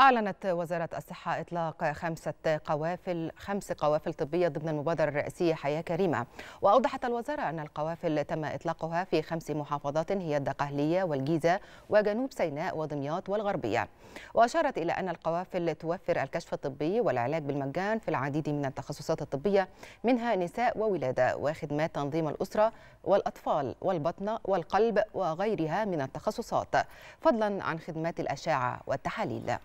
أعلنت وزارة الصحة إطلاق خمسة قوافل خمس قوافل طبية ضمن المبادرة الرئاسية حياة كريمة وأوضحت الوزارة أن القوافل تم إطلاقها في خمس محافظات هي الدقهلية والجيزة وجنوب سيناء ودمياط والغربية وأشارت إلى أن القوافل توفر الكشف الطبي والعلاج بالمجان في العديد من التخصصات الطبية منها نساء وولادة وخدمات تنظيم الأسرة والأطفال والبطنة والقلب وغيرها من التخصصات فضلا عن خدمات الأشعة والتحاليل